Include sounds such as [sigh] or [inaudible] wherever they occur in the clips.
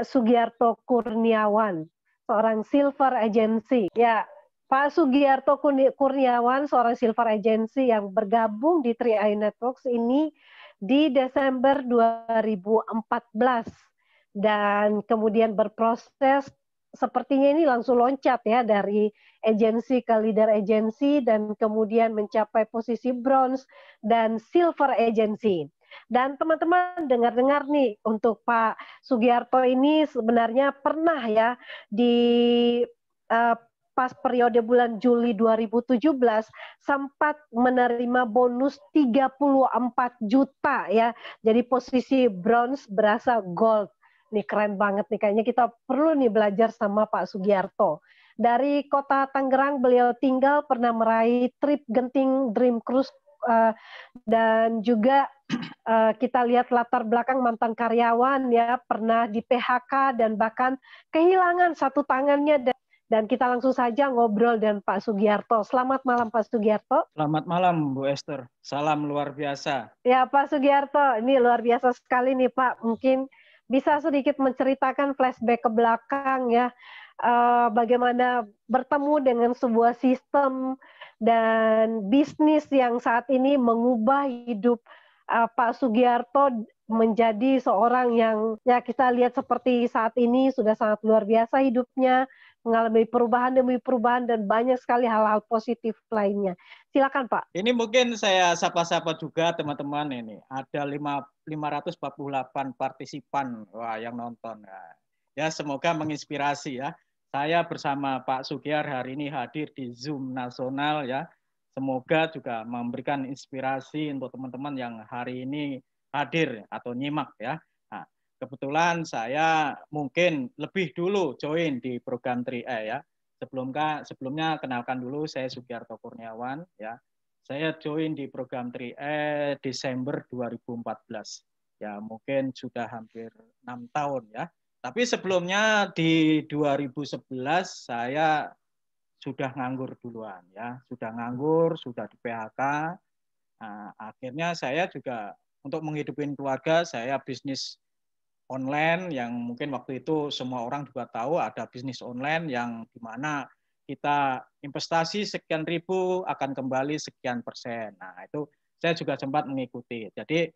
Pak Sugiarto Kurniawan, seorang silver agency. Ya, Pak Sugiarto Kurniawan, seorang silver agency yang bergabung di 3i Networks ini di Desember 2014 dan kemudian berproses sepertinya ini langsung loncat ya dari agensi ke leader agensi dan kemudian mencapai posisi bronze dan silver agency. Dan teman-teman dengar-dengar nih untuk Pak Sugiarto ini sebenarnya pernah ya di uh, pas periode bulan Juli 2017 sempat menerima bonus 34 juta ya. Jadi posisi bronze berasa gold. Nih keren banget nih kayaknya kita perlu nih belajar sama Pak Sugiarto. Dari kota Tangerang beliau tinggal pernah meraih trip Genting Dream Cruise uh, dan juga Eh, kita lihat latar belakang mantan karyawan ya pernah di PHK dan bahkan kehilangan satu tangannya dan, kita langsung saja ngobrol dan Pak Sugiarto. Selamat malam Pak Sugiarto. Selamat malam Bu Esther. Salam luar biasa. Ya Pak Sugiarto, ini luar biasa sekali nih Pak. Mungkin bisa sedikit menceritakan flashback ke belakang ya. Eh, bagaimana bertemu dengan sebuah sistem dan bisnis yang saat ini mengubah hidup uh, Pak Sugiarto menjadi seorang yang ya kita lihat seperti saat ini sudah sangat luar biasa hidupnya mengalami perubahan demi perubahan dan banyak sekali hal-hal positif lainnya. Silakan Pak. Ini mungkin saya sapa-sapa juga teman-teman ini. Ada 5, 548 partisipan wah yang nonton. Nah, ya semoga menginspirasi ya. Saya bersama Pak Sugiar hari ini hadir di Zoom nasional ya Semoga juga memberikan inspirasi untuk teman-teman yang hari ini hadir atau nyimak ya. Nah, kebetulan saya mungkin lebih dulu join di program 3E ya. Sebelumnya, sebelumnya kenalkan dulu saya Sugiarto Kurniawan ya. Saya join di program 3E Desember 2014. Ya, mungkin sudah hampir enam tahun ya. Tapi sebelumnya di 2011 saya sudah nganggur duluan ya, sudah nganggur, sudah di PHK. Nah, akhirnya saya juga untuk menghidupin keluarga saya bisnis online yang mungkin waktu itu semua orang juga tahu ada bisnis online yang mana kita investasi sekian ribu akan kembali sekian persen. Nah itu saya juga sempat mengikuti. Jadi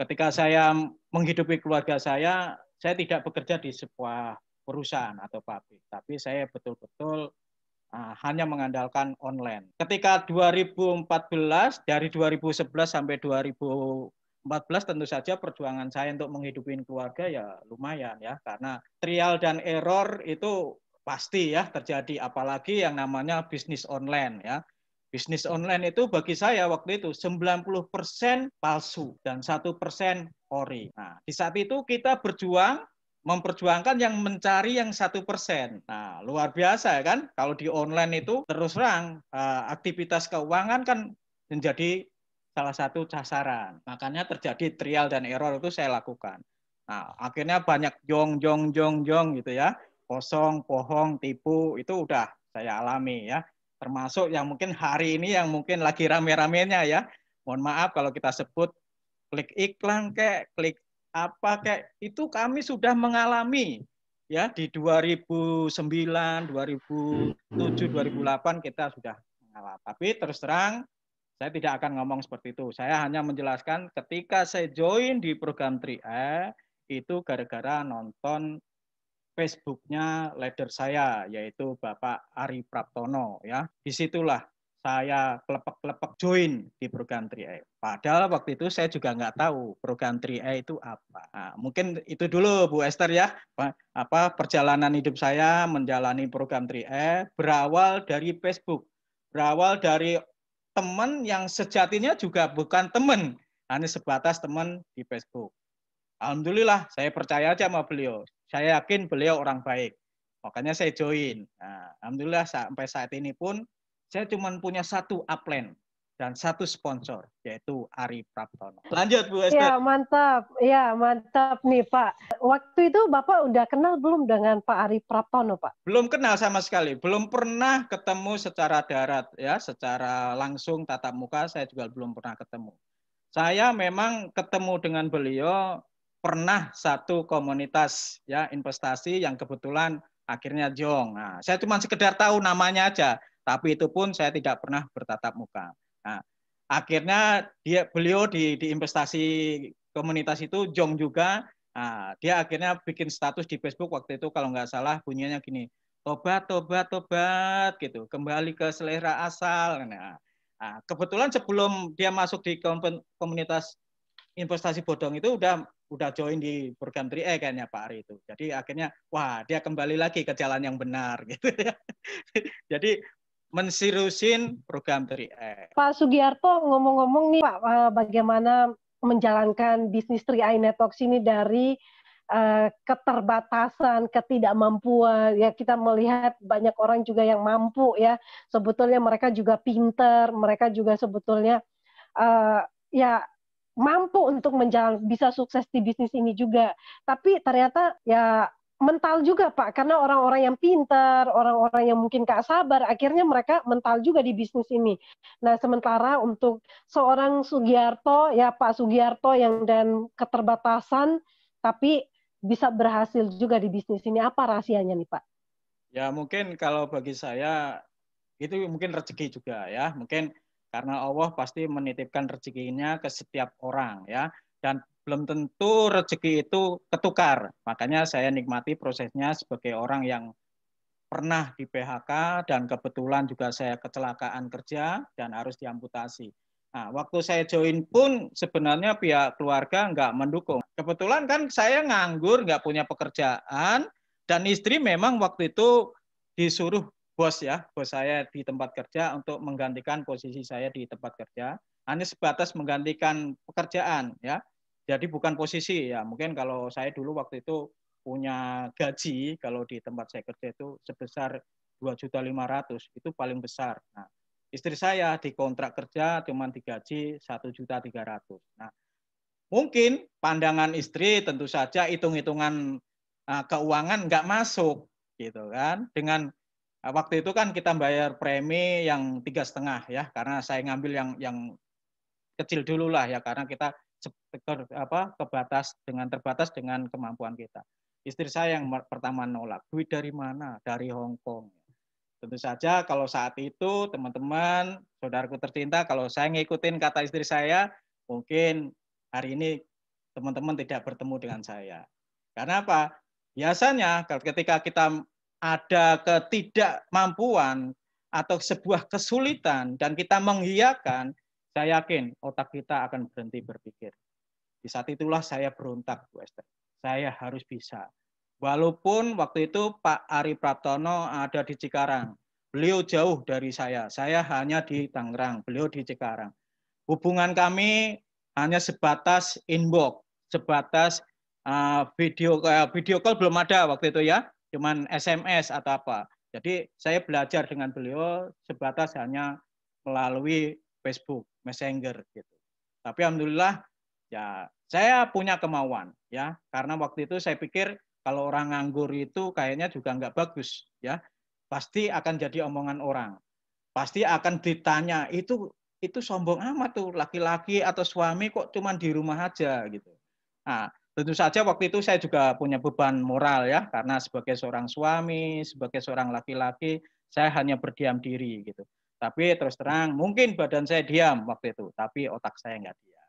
ketika saya menghidupi keluarga saya, saya tidak bekerja di sebuah perusahaan atau pabrik, tapi saya betul-betul Nah, hanya mengandalkan online. Ketika 2014 dari 2011 sampai 2014 tentu saja perjuangan saya untuk menghidupin keluarga ya lumayan ya karena trial dan error itu pasti ya terjadi apalagi yang namanya bisnis online ya. Bisnis online itu bagi saya waktu itu 90% palsu dan satu persen ori. Nah, di saat itu kita berjuang memperjuangkan yang mencari yang satu persen. Nah, luar biasa ya kan? Kalau di online itu terus terang eh, aktivitas keuangan kan menjadi salah satu sasaran. Makanya terjadi trial dan error itu saya lakukan. Nah, akhirnya banyak jong jong jong jong gitu ya. Kosong, bohong, tipu itu udah saya alami ya. Termasuk yang mungkin hari ini yang mungkin lagi rame-ramenya ya. Mohon maaf kalau kita sebut klik iklan kayak klik apa kayak itu kami sudah mengalami ya di 2009, 2007, 2008 kita sudah mengalami. Tapi terus terang saya tidak akan ngomong seperti itu. Saya hanya menjelaskan ketika saya join di program 3E itu gara-gara nonton Facebooknya leader saya yaitu Bapak Ari Praptono ya. Disitulah saya kelepek-kelepek join di program 3E. Padahal waktu itu saya juga nggak tahu program 3E itu apa. Nah, mungkin itu dulu Bu Esther ya. Apa perjalanan hidup saya menjalani program 3E berawal dari Facebook. Berawal dari teman yang sejatinya juga bukan teman, hanya sebatas teman di Facebook. Alhamdulillah saya percaya aja sama beliau. Saya yakin beliau orang baik. Makanya saya join. Nah, Alhamdulillah sampai saat ini pun saya cuma punya satu upline dan satu sponsor yaitu Ari Praptono. Lanjut Bu Esther. Ya mantap, ya mantap nih Pak. Waktu itu Bapak udah kenal belum dengan Pak Ari Praptono Pak? Belum kenal sama sekali, belum pernah ketemu secara darat ya, secara langsung tatap muka saya juga belum pernah ketemu. Saya memang ketemu dengan beliau pernah satu komunitas ya investasi yang kebetulan akhirnya jong. Nah, saya cuma sekedar tahu namanya aja tapi itu pun saya tidak pernah bertatap muka. Nah, akhirnya dia beliau di, di investasi komunitas itu jong juga. Nah, dia akhirnya bikin status di Facebook waktu itu kalau nggak salah bunyinya gini, tobat, tobat, tobat, gitu, kembali ke selera asal. Nah, nah kebetulan sebelum dia masuk di komunitas investasi bodong itu udah udah join di program 3E kayaknya Pak Ari itu. Jadi akhirnya wah dia kembali lagi ke jalan yang benar [laughs] gitu ya. Jadi mensirusin program 3M. Pak Sugiarto ngomong-ngomong nih Pak eh, bagaimana menjalankan bisnis 3i Network ini dari uh, keterbatasan, ketidakmampuan ya kita melihat banyak orang juga yang mampu ya. Sebetulnya mereka juga pinter, mereka juga sebetulnya uh, ya mampu untuk menjalankan bisa sukses di bisnis ini juga. Tapi ternyata ya mental juga Pak, karena orang-orang yang pintar, orang-orang yang mungkin gak sabar, akhirnya mereka mental juga di bisnis ini. Nah, sementara untuk seorang Sugiarto, ya Pak Sugiarto yang dan keterbatasan, tapi bisa berhasil juga di bisnis ini. Apa rahasianya nih Pak? Ya mungkin kalau bagi saya, itu mungkin rezeki juga ya. Mungkin karena Allah pasti menitipkan rezekinya ke setiap orang ya. Dan belum tentu rezeki itu ketukar. Makanya saya nikmati prosesnya sebagai orang yang pernah di PHK dan kebetulan juga saya kecelakaan kerja dan harus diamputasi. Nah, waktu saya join pun sebenarnya pihak keluarga nggak mendukung. Kebetulan kan saya nganggur, nggak punya pekerjaan, dan istri memang waktu itu disuruh bos ya, bos saya di tempat kerja untuk menggantikan posisi saya di tempat kerja. Hanya sebatas menggantikan pekerjaan ya jadi bukan posisi ya. Mungkin kalau saya dulu waktu itu punya gaji kalau di tempat saya kerja itu sebesar 2.500 itu paling besar. Nah, istri saya di kontrak kerja cuma digaji 1.300. Nah, mungkin pandangan istri tentu saja hitung-hitungan eh, keuangan nggak masuk gitu kan dengan eh, waktu itu kan kita bayar premi yang tiga setengah ya karena saya ngambil yang yang kecil dulu lah ya karena kita apa kebatas dengan terbatas dengan kemampuan kita. Istri saya yang pertama nolak, duit dari mana? Dari Hong Kong. Tentu saja kalau saat itu teman-teman, saudaraku tercinta, kalau saya ngikutin kata istri saya, mungkin hari ini teman-teman tidak bertemu dengan saya. Karena apa? Biasanya ketika kita ada ketidakmampuan atau sebuah kesulitan dan kita menghiakan, saya yakin otak kita akan berhenti berpikir. Di saat itulah saya berontak, Bu Esther. Saya harus bisa. Walaupun waktu itu Pak Ari Pratono ada di Cikarang. Beliau jauh dari saya. Saya hanya di Tangerang, beliau di Cikarang. Hubungan kami hanya sebatas inbox, sebatas ah, video eh, video call belum ada waktu itu ya, cuman SMS atau apa. Jadi saya belajar dengan beliau sebatas hanya melalui Facebook Messenger gitu. Tapi alhamdulillah ya saya punya kemauan ya karena waktu itu saya pikir kalau orang nganggur itu kayaknya juga nggak bagus ya pasti akan jadi omongan orang pasti akan ditanya itu itu sombong amat tuh laki-laki atau suami kok cuma di rumah aja gitu nah tentu saja waktu itu saya juga punya beban moral ya karena sebagai seorang suami sebagai seorang laki-laki saya hanya berdiam diri gitu tapi terus terang, mungkin badan saya diam waktu itu, tapi otak saya nggak diam.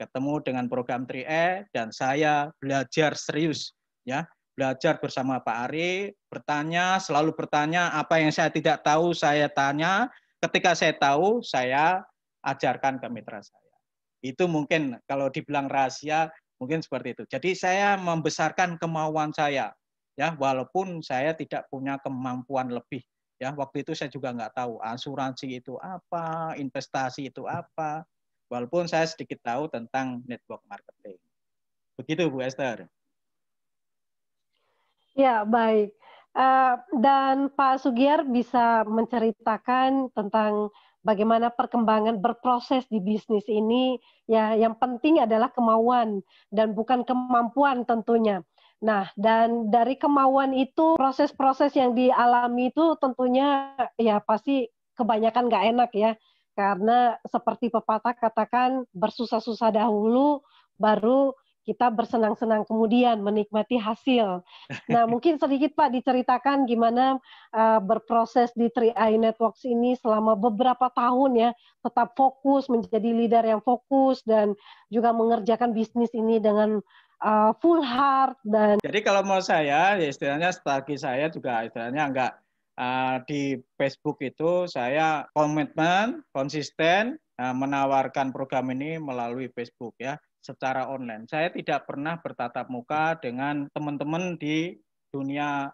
Ketemu dengan program 3E dan saya belajar serius, ya belajar bersama Pak Ari, bertanya, selalu bertanya apa yang saya tidak tahu saya tanya. Ketika saya tahu, saya ajarkan ke mitra saya. Itu mungkin kalau dibilang rahasia, mungkin seperti itu. Jadi saya membesarkan kemauan saya, ya walaupun saya tidak punya kemampuan lebih Ya, waktu itu saya juga nggak tahu asuransi itu apa, investasi itu apa. Walaupun saya sedikit tahu tentang network marketing. Begitu Bu Esther. Ya, baik. Eh, dan Pak Sugiar bisa menceritakan tentang bagaimana perkembangan berproses di bisnis ini ya yang penting adalah kemauan dan bukan kemampuan tentunya. Nah, dan dari kemauan itu proses-proses yang dialami itu tentunya ya pasti kebanyakan nggak enak ya. Karena seperti pepatah katakan bersusah-susah dahulu baru kita bersenang-senang kemudian menikmati hasil. Nah, [laughs] mungkin sedikit Pak diceritakan gimana uh, berproses di 3i Networks ini selama beberapa tahun ya, tetap fokus menjadi leader yang fokus dan juga mengerjakan bisnis ini dengan uh, full heart dan jadi kalau mau saya ya istilahnya strategi saya juga istilahnya enggak uh, di Facebook itu saya komitmen konsisten uh, menawarkan program ini melalui Facebook ya secara online. Saya tidak pernah bertatap muka dengan teman-teman di dunia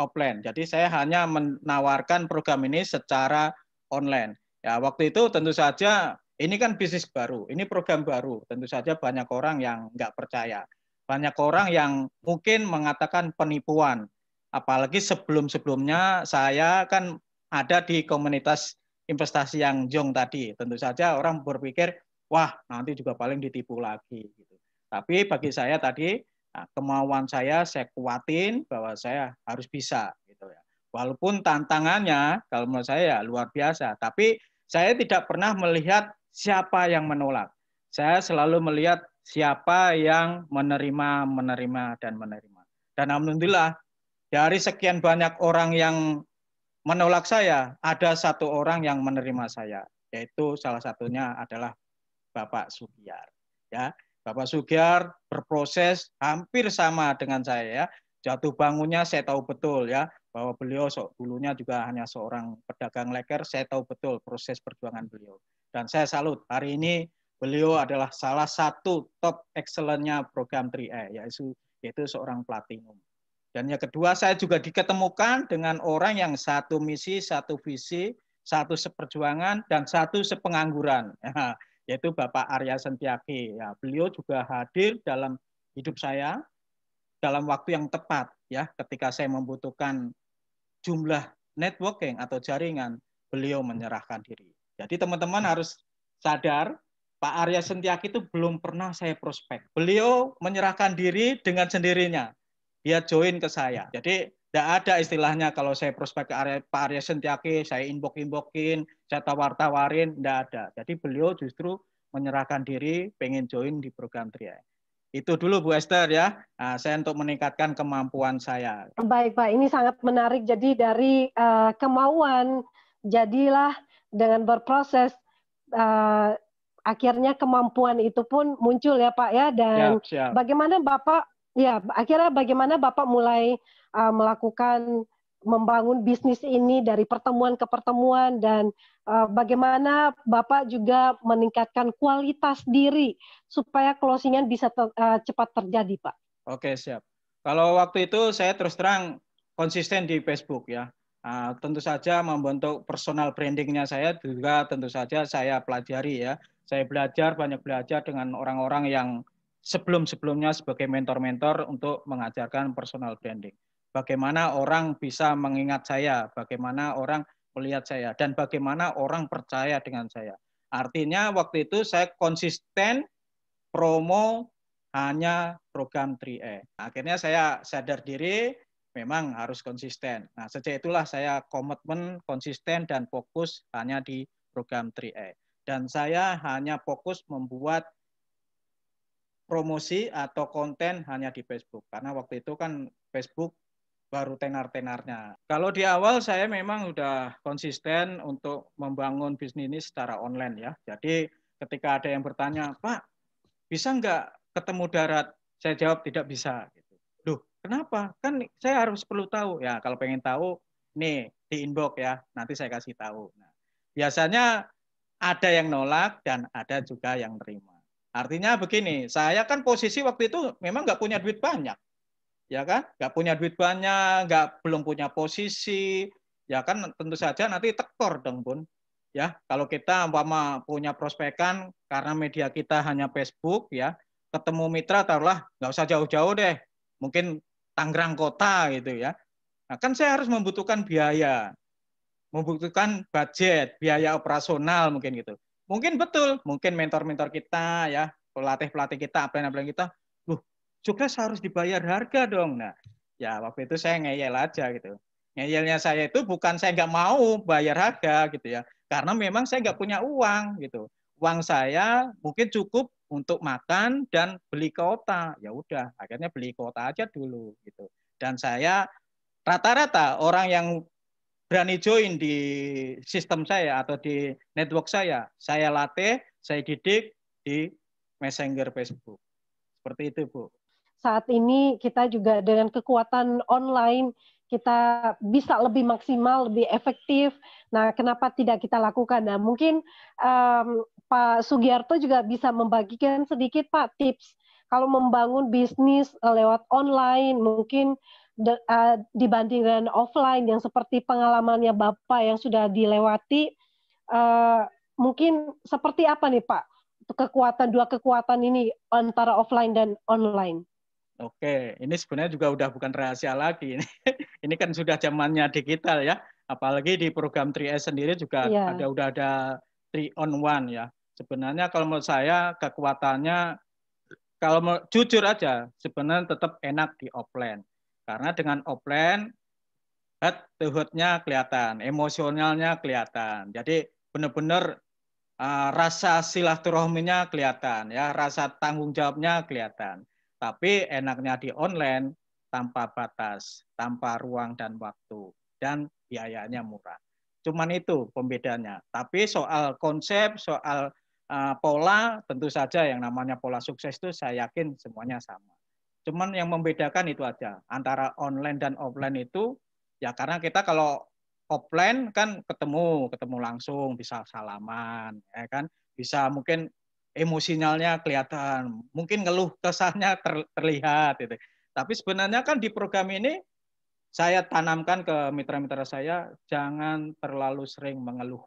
offline. Jadi saya hanya menawarkan program ini secara online. Ya, waktu itu tentu saja ini kan bisnis baru, ini program baru. Tentu saja banyak orang yang nggak percaya. Banyak orang yang mungkin mengatakan penipuan. Apalagi sebelum-sebelumnya saya kan ada di komunitas investasi yang jong tadi. Tentu saja orang berpikir, wah nanti juga paling ditipu lagi. Gitu. Tapi bagi saya tadi, nah, kemauan saya saya kuatin bahwa saya harus bisa. Gitu ya. Walaupun tantangannya kalau menurut saya ya, luar biasa. Tapi saya tidak pernah melihat siapa yang menolak. Saya selalu melihat siapa yang menerima, menerima, dan menerima. Dan alhamdulillah dari sekian banyak orang yang menolak saya, ada satu orang yang menerima saya, yaitu salah satunya adalah Bapak Sugiar. Ya, Bapak Sugiar berproses hampir sama dengan saya ya. Jatuh bangunnya saya tahu betul ya bahwa beliau sok dulunya juga hanya seorang pedagang leker, saya tahu betul proses perjuangan beliau. Dan saya salut hari ini Beliau adalah salah satu top excellence program 3E, yaitu, yaitu seorang platinum. Dan yang kedua, saya juga diketemukan dengan orang yang satu misi, satu visi, satu seperjuangan, dan satu sepengangguran, [laughs] nah, yaitu Bapak Arya Sentiaki. Ya, beliau juga hadir dalam hidup saya dalam waktu yang tepat, ya, ketika saya membutuhkan jumlah networking atau jaringan, beliau menyerahkan diri. Jadi teman-teman harus sadar Pak Arya Sentiaki itu belum pernah saya prospek. Beliau menyerahkan diri dengan sendirinya. Dia join ke saya. Jadi tidak ada istilahnya kalau saya prospek ke area, Pak Arya Sentiaki, saya inbox-inboxin, saya tawar-tawarin, tidak ada. Jadi beliau justru menyerahkan diri, pengen join di program TRIA. Itu dulu Bu Esther ya, nah, saya untuk meningkatkan kemampuan saya. Baik Pak, ini sangat menarik. Jadi dari uh, kemauan, jadilah dengan berproses uh, akhirnya kemampuan itu pun muncul ya Pak ya dan siap, siap. bagaimana Bapak ya akhirnya bagaimana Bapak mulai uh, melakukan membangun bisnis ini dari pertemuan ke pertemuan dan uh, bagaimana Bapak juga meningkatkan kualitas diri supaya closingan bisa ter, uh, cepat terjadi, Pak. Oke, siap. Kalau waktu itu saya terus terang konsisten di Facebook ya. Uh, tentu saja membentuk personal brandingnya saya juga tentu saja saya pelajari ya saya belajar, banyak belajar dengan orang-orang yang sebelum-sebelumnya sebagai mentor-mentor untuk mengajarkan personal branding. Bagaimana orang bisa mengingat saya, bagaimana orang melihat saya, dan bagaimana orang percaya dengan saya. Artinya waktu itu saya konsisten promo hanya program 3E. Akhirnya saya sadar diri memang harus konsisten. Nah, sejak itulah saya komitmen konsisten dan fokus hanya di program 3E. Dan saya hanya fokus membuat promosi atau konten hanya di Facebook. Karena waktu itu kan Facebook baru tenar-tenarnya. Kalau di awal saya memang sudah konsisten untuk membangun bisnis ini secara online ya. Jadi ketika ada yang bertanya, Pak, bisa nggak ketemu darat? Saya jawab tidak bisa. Gitu. Duh, kenapa? Kan saya harus perlu tahu. Ya kalau pengen tahu, nih di inbox ya, nanti saya kasih tahu. Nah, biasanya ada yang nolak dan ada juga yang terima. Artinya begini, saya kan posisi waktu itu memang nggak punya duit banyak, ya kan? Nggak punya duit banyak, nggak belum punya posisi, ya kan? Tentu saja nanti tekor dong bun, ya. Kalau kita umpama punya prospekan karena media kita hanya Facebook, ya, ketemu mitra taruhlah nggak usah jauh-jauh deh, mungkin Tangerang Kota gitu ya. Nah, kan saya harus membutuhkan biaya membutuhkan budget, biaya operasional mungkin gitu. Mungkin betul, mungkin mentor-mentor kita ya, pelatih-pelatih kita, yang kita, loh, juga harus dibayar harga dong. Nah, ya waktu itu saya ngeyel aja gitu. Ngeyelnya saya itu bukan saya nggak mau bayar harga gitu ya, karena memang saya nggak punya uang gitu. Uang saya mungkin cukup untuk makan dan beli kota. Ya udah, akhirnya beli kota aja dulu gitu. Dan saya rata-rata orang yang berani join di sistem saya atau di network saya. Saya latih, saya didik di Messenger Facebook. Seperti itu, Bu. Saat ini kita juga dengan kekuatan online kita bisa lebih maksimal, lebih efektif. Nah, kenapa tidak kita lakukan? Nah, mungkin um, Pak Sugiarto juga bisa membagikan sedikit Pak tips kalau membangun bisnis lewat online, mungkin de, uh, dibandingkan offline yang seperti pengalamannya Bapak yang sudah dilewati eh, mungkin seperti apa nih Pak kekuatan dua kekuatan ini antara offline dan online? Oke, ini sebenarnya juga udah bukan rahasia lagi ini. [laughs] kan sudah zamannya digital ya. Apalagi di program 3S sendiri juga yeah. ada udah ada 3 on one ya. Sebenarnya kalau menurut saya kekuatannya kalau jujur aja sebenarnya tetap enak di offline. Karena dengan offline, head to head-nya kelihatan, emosionalnya kelihatan. Jadi benar-benar uh, rasa silaturahminya kelihatan, ya rasa tanggung jawabnya kelihatan. Tapi enaknya di online tanpa batas, tanpa ruang dan waktu, dan biayanya murah. Cuman itu pembedanya. Tapi soal konsep, soal uh, pola, tentu saja yang namanya pola sukses itu saya yakin semuanya sama. Cuman yang membedakan itu aja antara online dan offline itu ya karena kita kalau offline kan ketemu, ketemu langsung, bisa salaman, ya kan, bisa mungkin emosionalnya kelihatan, mungkin ngeluh kesahnya terlihat gitu. Tapi sebenarnya kan di program ini saya tanamkan ke mitra-mitra saya jangan terlalu sering mengeluh.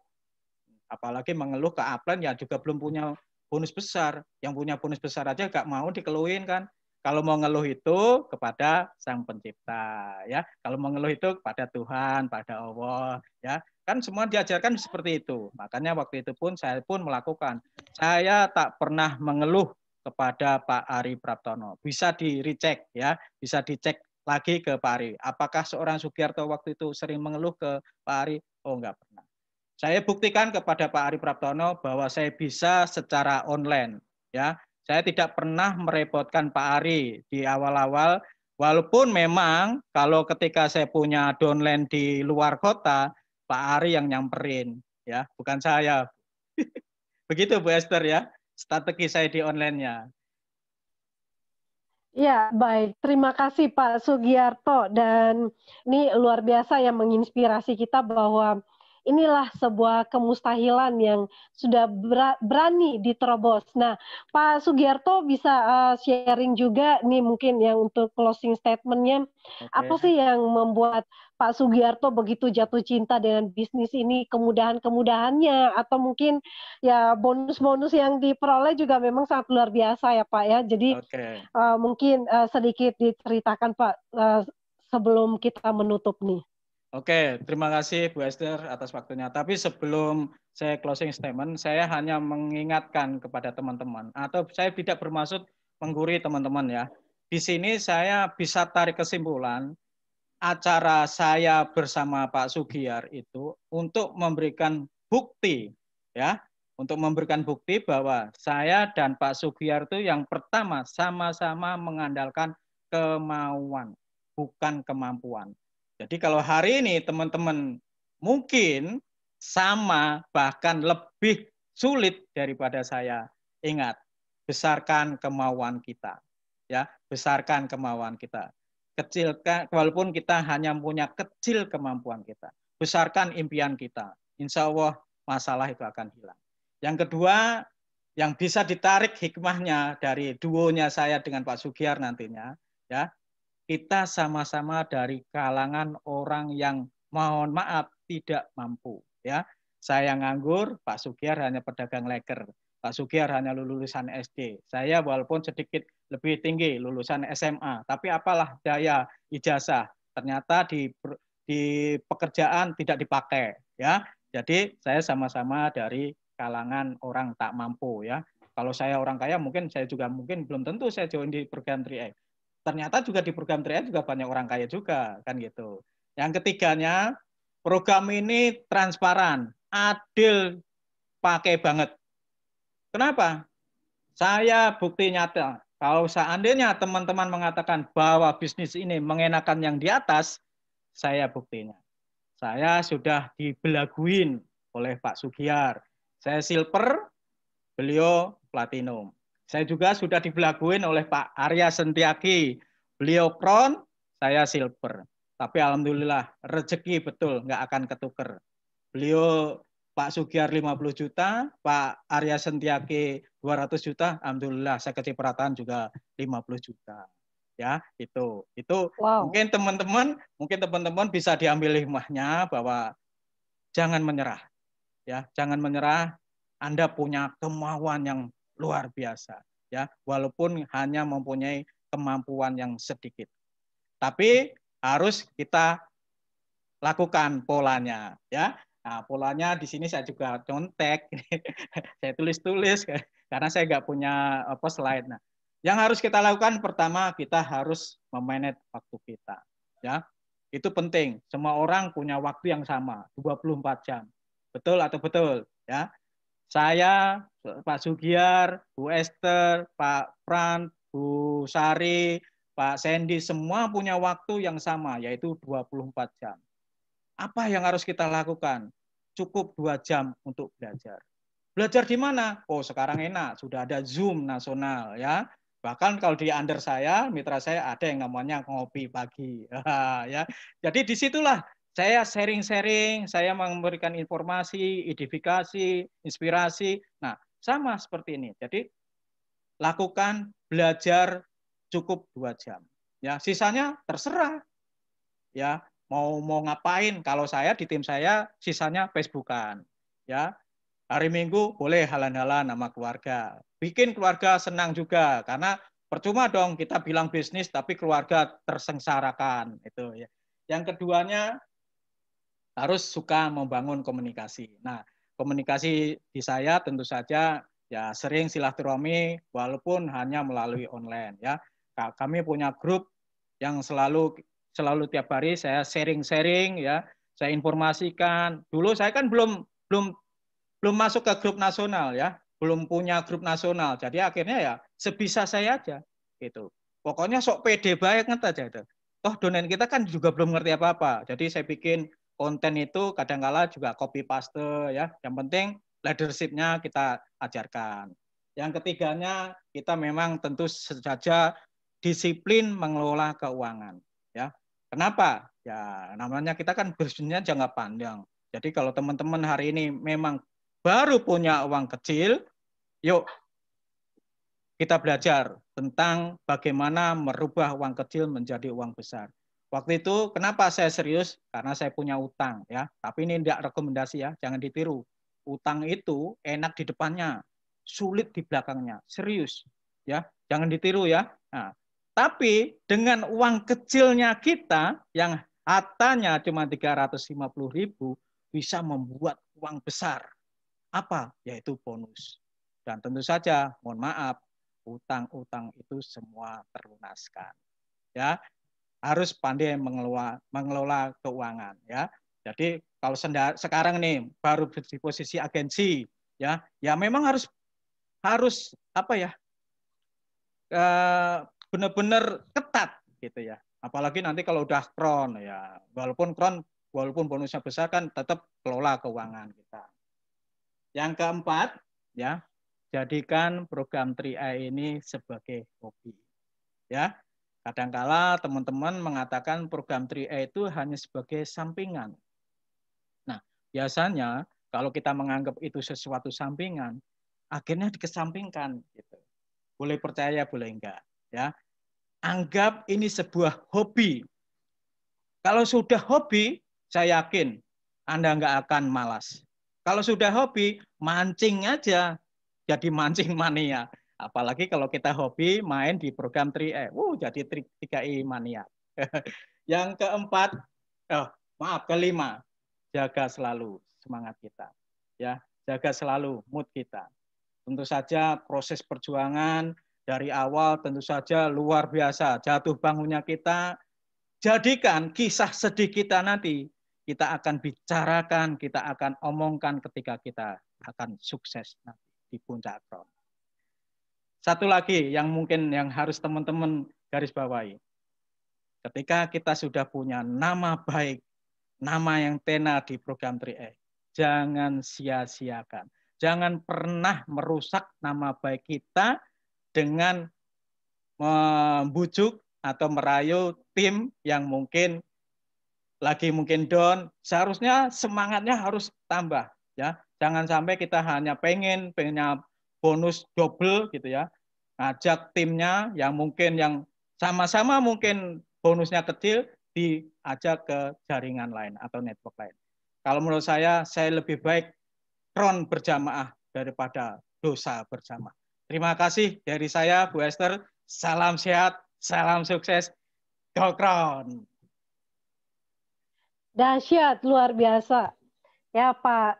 Apalagi mengeluh ke upline ya juga belum punya bonus besar. Yang punya bonus besar aja gak mau dikeluhin kan. Kalau mau ngeluh itu kepada Sang Pencipta, ya. Kalau mau ngeluh itu kepada Tuhan, pada Allah, ya. Kan semua diajarkan seperti itu. Makanya waktu itu pun saya pun melakukan. Saya tak pernah mengeluh kepada Pak Ari Praptono. Bisa di-recheck ya, bisa dicek lagi ke Pak Ari. Apakah seorang Sugiarto waktu itu sering mengeluh ke Pak Ari? Oh, enggak pernah. Saya buktikan kepada Pak Ari Praptono bahwa saya bisa secara online ya saya tidak pernah merepotkan Pak Ari di awal-awal, walaupun memang kalau ketika saya punya downline di luar kota, Pak Ari yang nyamperin, ya, bukan saya. [laughs] Begitu Bu Esther ya, strategi saya di online-nya. Ya, baik. Terima kasih Pak Sugiarto. Dan ini luar biasa yang menginspirasi kita bahwa inilah sebuah kemustahilan yang sudah berani diterobos. Nah, Pak Sugiarto bisa uh, sharing juga nih mungkin yang untuk closing statementnya, okay. apa sih yang membuat Pak Sugiarto begitu jatuh cinta dengan bisnis ini, kemudahan-kemudahannya, atau mungkin ya bonus-bonus yang diperoleh juga memang sangat luar biasa ya Pak ya. Jadi okay. uh, eh, mungkin uh, sedikit diceritakan Pak uh, sebelum kita menutup nih. Oke, terima kasih Bu Esther atas waktunya. Tapi sebelum saya closing statement, saya hanya mengingatkan kepada teman-teman atau saya tidak bermaksud mengguri teman-teman ya. Di sini saya bisa tarik kesimpulan acara saya bersama Pak Sugiar itu untuk memberikan bukti ya, untuk memberikan bukti bahwa saya dan Pak Sugiar itu yang pertama sama-sama mengandalkan kemauan, bukan kemampuan jadi kalau hari ini teman-teman mungkin sama bahkan lebih sulit daripada saya. Ingat, besarkan kemauan kita. Ya, besarkan kemauan kita. Kecilkan walaupun kita hanya punya kecil kemampuan kita. Besarkan impian kita. Insya Allah masalah itu akan hilang. Yang kedua, yang bisa ditarik hikmahnya dari duonya saya dengan Pak Sugiar nantinya, ya kita sama-sama dari kalangan orang yang mohon maaf tidak mampu. Ya, saya nganggur, Pak Sugiar hanya pedagang leker. Pak Sugiar hanya lulusan SD. Saya walaupun sedikit lebih tinggi lulusan SMA, tapi apalah daya ijazah. Ternyata di di pekerjaan tidak dipakai, ya. Jadi saya sama-sama dari kalangan orang tak mampu, ya. Kalau saya orang kaya mungkin saya juga mungkin belum tentu saya join di program 3 ternyata juga di program triad juga banyak orang kaya juga kan gitu. Yang ketiganya program ini transparan, adil, pakai banget. Kenapa? Saya bukti nyata. Kalau seandainya teman-teman mengatakan bahwa bisnis ini mengenakan yang di atas, saya buktinya. Saya sudah dibelaguin oleh Pak Sugiar. Saya silver, beliau platinum. Saya juga sudah dibelaguin oleh Pak Arya Sentiaki. Beliau kron, saya silver. Tapi alhamdulillah rezeki betul nggak akan ketuker. Beliau Pak Sugiar 50 juta, Pak Arya Sentiaki 200 juta, alhamdulillah saya kecipratan juga 50 juta. Ya, itu. Itu wow. mungkin teman-teman, mungkin teman-teman bisa diambil hikmahnya bahwa jangan menyerah. Ya, jangan menyerah. Anda punya kemauan yang luar biasa ya walaupun hanya mempunyai kemampuan yang sedikit tapi harus kita lakukan polanya ya nah, polanya di sini saya juga contek [laughs] saya tulis-tulis karena saya nggak punya apa slide nah yang harus kita lakukan pertama kita harus memanage waktu kita ya itu penting semua orang punya waktu yang sama 24 jam betul atau betul ya saya, Pak Sugiar, Bu Esther, Pak Pran, Bu Sari, Pak Sandy, semua punya waktu yang sama, yaitu 24 jam. Apa yang harus kita lakukan? Cukup dua jam untuk belajar. Belajar di mana? Oh, sekarang enak, sudah ada Zoom nasional ya. Bahkan kalau di under saya, mitra saya ada yang namanya ngopi pagi. [laughs] ya. Jadi disitulah saya sharing-sharing, saya memberikan informasi, edifikasi, inspirasi. Nah, sama seperti ini. Jadi lakukan belajar cukup dua jam. Ya, sisanya terserah. Ya, mau mau ngapain? Kalau saya di tim saya sisanya Facebookan. Ya, hari Minggu boleh halan-halan nama keluarga. Bikin keluarga senang juga karena percuma dong kita bilang bisnis tapi keluarga tersengsarakan itu ya. Yang keduanya harus suka membangun komunikasi. Nah, komunikasi di saya tentu saja ya sering silaturahmi walaupun hanya melalui online ya. Kami punya grup yang selalu selalu tiap hari saya sharing-sharing ya, saya informasikan. Dulu saya kan belum belum belum masuk ke grup nasional ya, belum punya grup nasional. Jadi akhirnya ya sebisa saya aja gitu. Pokoknya sok pede banyak aja itu. Toh donen kita kan juga belum ngerti apa-apa. Jadi saya bikin konten itu kadangkala juga copy paste ya. Yang penting leadershipnya kita ajarkan. Yang ketiganya kita memang tentu saja disiplin mengelola keuangan ya. Kenapa? Ya namanya kita kan bisnisnya jangka panjang. Jadi kalau teman-teman hari ini memang baru punya uang kecil, yuk kita belajar tentang bagaimana merubah uang kecil menjadi uang besar. Waktu itu kenapa saya serius? Karena saya punya utang ya. Tapi ini tidak rekomendasi ya, jangan ditiru. Utang itu enak di depannya, sulit di belakangnya. Serius ya, jangan ditiru ya. Nah, tapi dengan uang kecilnya kita yang hartanya cuma 350 ribu bisa membuat uang besar. Apa? Yaitu bonus. Dan tentu saja, mohon maaf, utang-utang itu semua terlunaskan. Ya, harus pandai mengelola, mengelola keuangan ya. Jadi kalau senda, sekarang nih baru di posisi agensi ya, ya memang harus harus apa ya eh, benar-benar ketat gitu ya. Apalagi nanti kalau udah kron ya, walaupun kron walaupun bonusnya besar kan tetap kelola keuangan kita. Yang keempat ya, jadikan program 3i ini sebagai hobi. Ya, Kadangkala teman-teman mengatakan program 3A itu hanya sebagai sampingan. Nah, biasanya kalau kita menganggap itu sesuatu sampingan, akhirnya dikesampingkan. Gitu. Boleh percaya, boleh enggak. Ya, Anggap ini sebuah hobi. Kalau sudah hobi, saya yakin Anda enggak akan malas. Kalau sudah hobi, mancing aja jadi mancing mania. Apalagi kalau kita hobi main di program 3E. Wuh, jadi 3E mania. [laughs] yang keempat, oh, maaf, kelima, jaga selalu semangat kita. Ya, jaga selalu mood kita. Tentu saja proses perjuangan dari awal tentu saja luar biasa. Jatuh bangunnya kita jadikan kisah sedih kita nanti kita akan bicarakan, kita akan omongkan ketika kita akan sukses nanti di puncak kron. Satu lagi yang mungkin yang harus teman-teman garis bawahi. Ketika kita sudah punya nama baik, nama yang tenar di program 3E, jangan sia-siakan. Jangan pernah merusak nama baik kita dengan membujuk atau merayu tim yang mungkin lagi mungkin down. Seharusnya semangatnya harus tambah ya. Jangan sampai kita hanya pengen pengennya bonus double gitu ya ajak timnya yang mungkin yang sama-sama mungkin bonusnya kecil diajak ke jaringan lain atau network lain. Kalau menurut saya, saya lebih baik kron berjamaah daripada dosa berjamaah. Terima kasih dari saya, Bu Esther. Salam sehat, salam sukses. Go Crown! Dahsyat, luar biasa. Ya Pak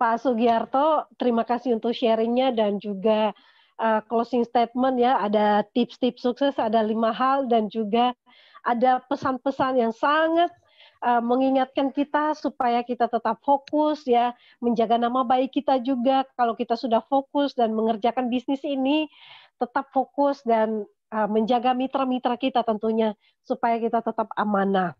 Pak Sugiarto, terima kasih untuk sharingnya dan juga uh, closing statement ya, ada tips-tips sukses, ada lima hal dan juga ada pesan-pesan yang sangat uh, mengingatkan kita supaya kita tetap fokus ya, menjaga nama baik kita juga. Kalau kita sudah fokus dan mengerjakan bisnis ini, tetap fokus dan uh, menjaga mitra-mitra kita tentunya supaya kita tetap amanah.